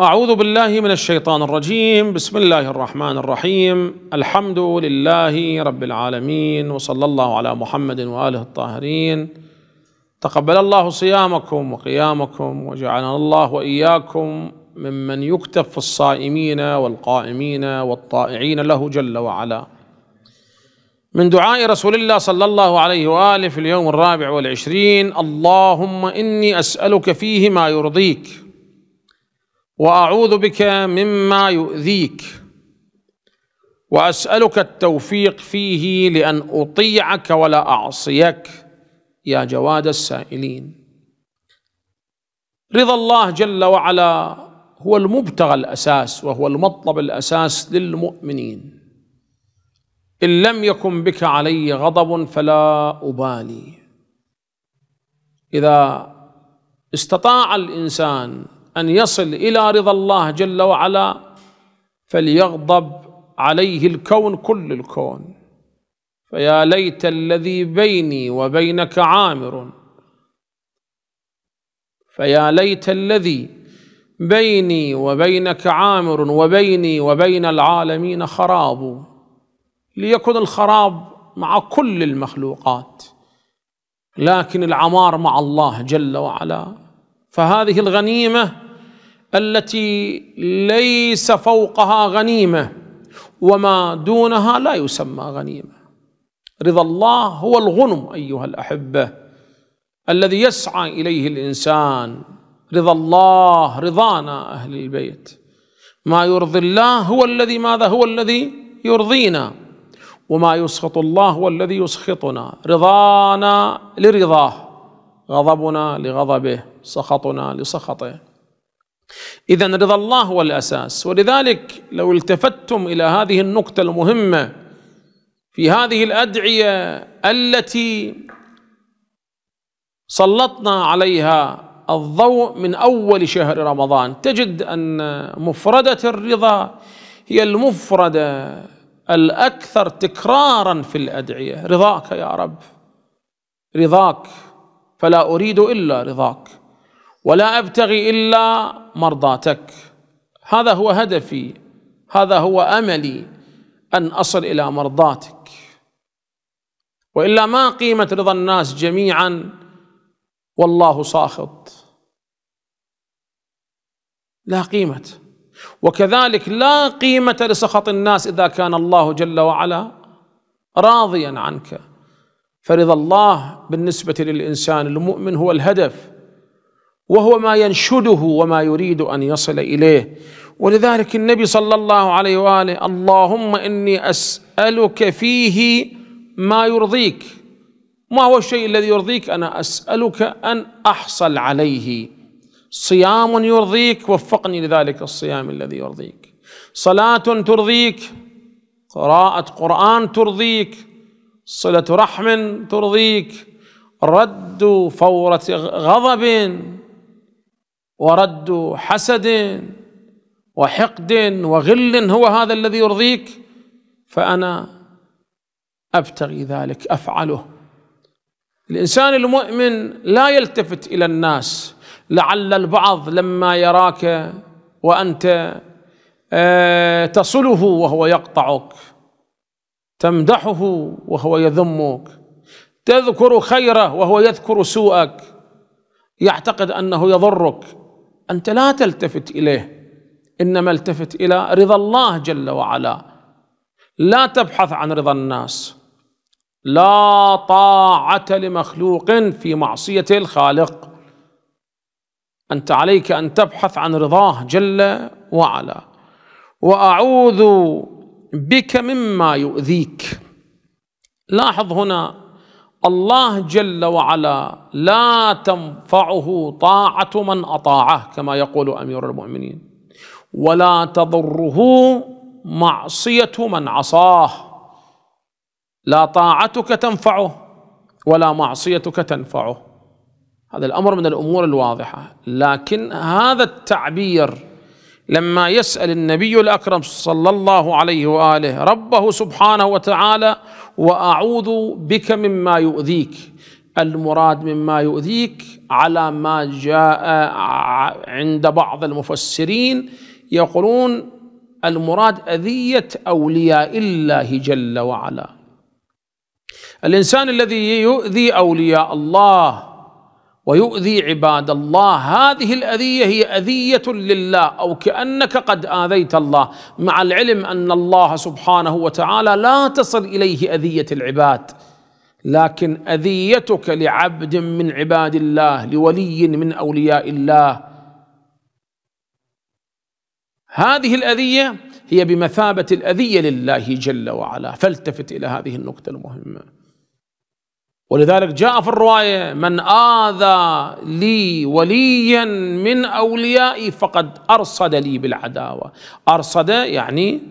أعوذ بالله من الشيطان الرجيم بسم الله الرحمن الرحيم الحمد لله رب العالمين وصلى الله على محمد وآله الطاهرين تقبل الله صيامكم وقيامكم وجعلنا الله وإياكم ممن يكتب في الصائمين والقائمين والطائعين له جل وعلا من دعاء رسول الله صلى الله عليه وآله في اليوم الرابع والعشرين اللهم إني أسألك فيه ما يرضيك واعوذ بك مما يؤذيك واسالك التوفيق فيه لان اطيعك ولا اعصيك يا جواد السائلين رضا الله جل وعلا هو المبتغى الاساس وهو المطلب الاساس للمؤمنين ان لم يكن بك علي غضب فلا ابالي اذا استطاع الانسان أن يصل إلى رضا الله جل وعلا فليغضب عليه الكون كل الكون فيا ليت الذي بيني وبينك عامر فيا ليت الذي بيني وبينك عامر وبيني وبين العالمين خراب ليكن الخراب مع كل المخلوقات لكن العمار مع الله جل وعلا فهذه الغنيمه التي ليس فوقها غنيمه وما دونها لا يسمى غنيمه رضا الله هو الغنم ايها الاحبه الذي يسعى اليه الانسان رضا الله رضانا اهل البيت ما يرضي الله هو الذي ماذا هو الذي يرضينا وما يسخط الله هو الذي يسخطنا رضانا لرضاه غضبنا لغضبه سخطنا لسخطه اذا رضا الله هو الاساس ولذلك لو التفتم الى هذه النقطه المهمه في هذه الادعيه التي سلطنا عليها الضوء من اول شهر رمضان تجد ان مفرده الرضا هي المفرده الاكثر تكرارا في الادعيه رضاك يا رب رضاك فلا اريد الا رضاك ولا ابتغي الا مرضاتك هذا هو هدفي هذا هو املي ان اصل الى مرضاتك والا ما قيمه رضا الناس جميعا والله ساخط لا قيمه وكذلك لا قيمه لسخط الناس اذا كان الله جل وعلا راضيا عنك فرضا الله بالنسبه للانسان المؤمن هو الهدف وهو ما ينشده وما يريد ان يصل اليه ولذلك النبي صلى الله عليه واله اللهم اني اسالك فيه ما يرضيك ما هو الشيء الذي يرضيك انا اسالك ان احصل عليه صيام يرضيك وفقني لذلك الصيام الذي يرضيك صلاه ترضيك قراءه قران ترضيك صله رحم ترضيك رد فوره غضب ورد حسد وحقد وغل هو هذا الذي يرضيك فأنا أبتغي ذلك أفعله الإنسان المؤمن لا يلتفت إلى الناس لعل البعض لما يراك وأنت آه، تصله وهو يقطعك تمدحه وهو يذمك تذكر خيره وهو يذكر سوءك يعتقد أنه يضرك انت لا تلتفت اليه انما التفت الى رضا الله جل وعلا لا تبحث عن رضا الناس لا طاعه لمخلوق في معصيه الخالق انت عليك ان تبحث عن رضاه جل وعلا واعوذ بك مما يؤذيك لاحظ هنا الله جل وعلا لا تنفعه طاعة من أطاعه كما يقول أمير المؤمنين ولا تضره معصية من عصاه لا طاعتك تنفعه ولا معصيتك تنفعه هذا الأمر من الأمور الواضحة لكن هذا التعبير لما يسأل النبي الأكرم صلى الله عليه وآله ربه سبحانه وتعالى وأعوذ بك مما يؤذيك المراد مما يؤذيك على ما جاء عند بعض المفسرين يقولون المراد أذية أولياء الله جل وعلا الإنسان الذي يؤذي أولياء الله ويؤذي عباد الله هذه الاذيه هي اذيه لله او كانك قد اذيت الله مع العلم ان الله سبحانه وتعالى لا تصل اليه اذيه العباد لكن اذيتك لعبد من عباد الله لولي من اولياء الله هذه الاذيه هي بمثابه الاذيه لله جل وعلا فالتفت الى هذه النقطه المهمه ولذلك جاء في الروايه من اذى لي وليا من اوليائي فقد ارصد لي بالعداوه ارصد يعني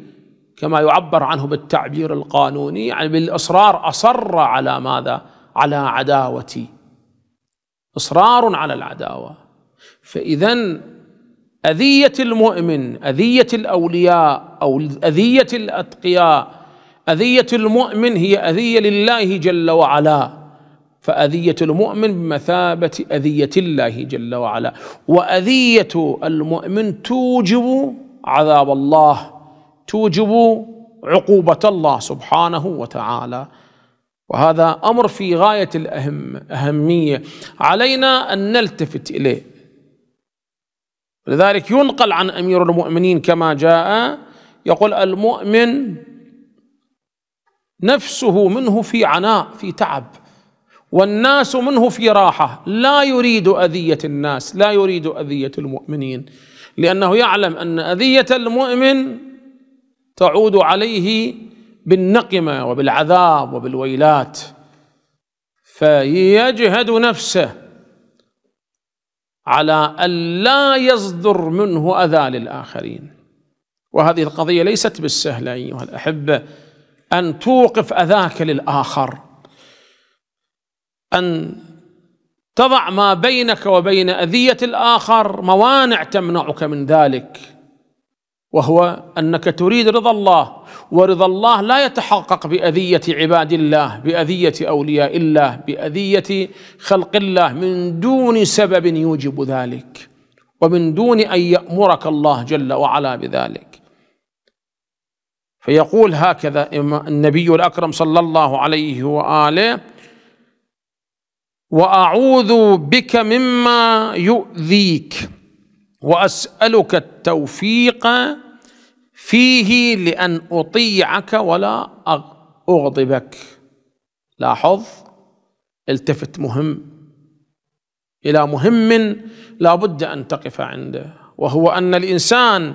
كما يعبر عنه بالتعبير القانوني يعني بالاصرار اصر على ماذا على عداوتي اصرار على العداوه فاذا اذيه المؤمن اذيه الاولياء او اذيه الاتقياء اذيه المؤمن هي اذيه لله جل وعلا فأذية المؤمن بمثابة أذية الله جل وعلا وأذية المؤمن توجب عذاب الله توجب عقوبة الله سبحانه وتعالى وهذا أمر في غاية الأهمية علينا أن نلتفت إليه لذلك ينقل عن أمير المؤمنين كما جاء يقول المؤمن نفسه منه في عناء في تعب والناس منه في راحه لا يريد اذيه الناس لا يريد اذيه المؤمنين لانه يعلم ان اذيه المؤمن تعود عليه بالنقمه وبالعذاب وبالويلات فيجهد نفسه على الا يصدر منه اذى للاخرين وهذه القضيه ليست بالسهله ايها الاحبه ان توقف اذاك للاخر ان تضع ما بينك وبين اذيه الاخر موانع تمنعك من ذلك وهو انك تريد رضا الله ورضا الله لا يتحقق باذيه عباد الله باذيه اولياء الله باذيه خلق الله من دون سبب يوجب ذلك ومن دون ان يامرك الله جل وعلا بذلك فيقول هكذا النبي الاكرم صلى الله عليه واله واعوذ بك مما يؤذيك واسالك التوفيق فيه لان اطيعك ولا اغضبك لاحظ التفت مهم الى مهم لا بد ان تقف عنده وهو ان الانسان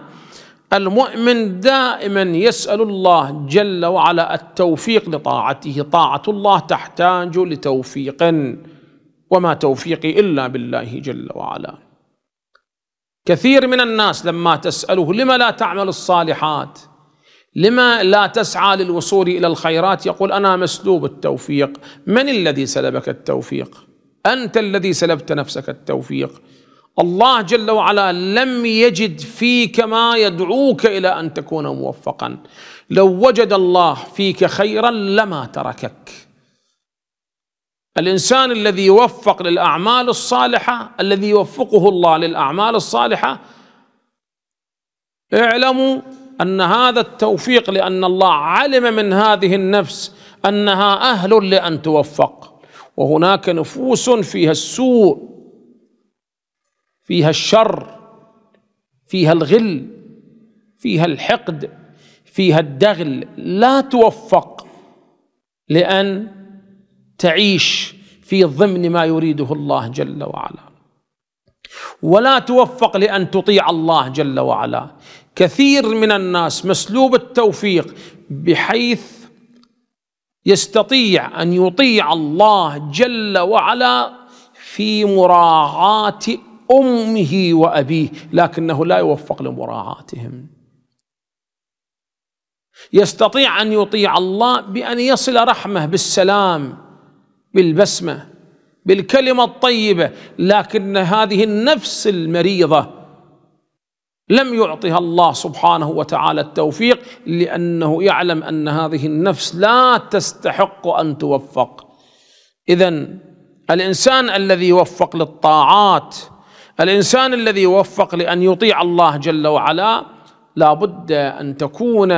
المؤمن دائما يسال الله جل وعلا التوفيق لطاعته طاعه الله تحتاج لتوفيق وما توفيقي الا بالله جل وعلا كثير من الناس لما تساله لما لا تعمل الصالحات لما لا تسعى للوصول الى الخيرات يقول انا مسلوب التوفيق من الذي سلبك التوفيق انت الذي سلبت نفسك التوفيق الله جل وعلا لم يجد فيك ما يدعوك الى ان تكون موفقا لو وجد الله فيك خيرا لما تركك الانسان الذي يوفق للاعمال الصالحه الذي يوفقه الله للاعمال الصالحه اعلموا ان هذا التوفيق لان الله علم من هذه النفس انها اهل لان توفق وهناك نفوس فيها السوء فيها الشر فيها الغل فيها الحقد فيها الدغل لا توفق لان تعيش في ضمن ما يريده الله جل وعلا ولا توفق لان تطيع الله جل وعلا كثير من الناس مسلوب التوفيق بحيث يستطيع ان يطيع الله جل وعلا في مراعاه امه وابيه لكنه لا يوفق لمراعاتهم يستطيع ان يطيع الله بان يصل رحمه بالسلام بالبسمه بالكلمه الطيبه لكن هذه النفس المريضه لم يعطها الله سبحانه وتعالى التوفيق لانه يعلم ان هذه النفس لا تستحق ان توفق اذا الانسان الذي يوفق للطاعات الانسان الذي يوفق لان يطيع الله جل وعلا لا بد ان تكون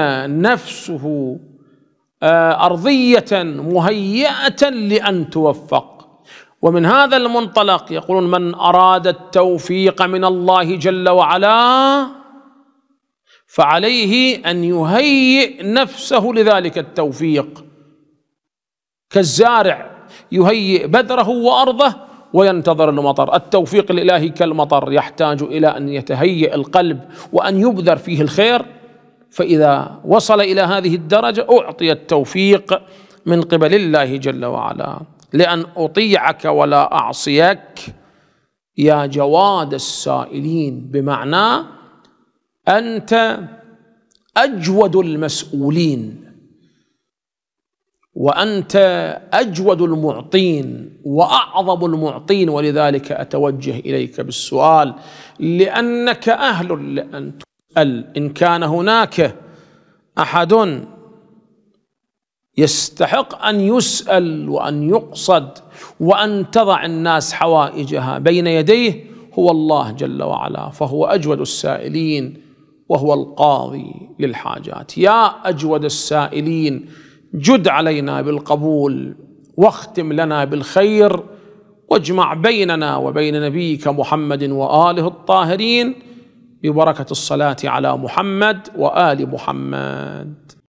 نفسه آه، ارضيه مهيئه لان توفق ومن هذا المنطلق يقولون من اراد التوفيق من الله جل وعلا فعليه ان يهيئ نفسه لذلك التوفيق كالزارع يهيئ بذره وارضه وينتظر المطر التوفيق الالهي كالمطر يحتاج الى ان يتهيئ القلب وان يبذر فيه الخير فإذا وصل إلى هذه الدرجة أعطي التوفيق من قبل الله جل وعلا لأن أطيعك ولا أعصيك يا جواد السائلين بمعنى أنت أجود المسؤولين وأنت أجود المعطين وأعظم المعطين ولذلك أتوجه إليك بالسؤال لأنك أهل لأن اسال ان كان هناك احد يستحق ان يسال وان يقصد وان تضع الناس حوائجها بين يديه هو الله جل وعلا فهو اجود السائلين وهو القاضي للحاجات يا اجود السائلين جد علينا بالقبول واختم لنا بالخير واجمع بيننا وبين نبيك محمد واله الطاهرين ببركه الصلاه على محمد وال محمد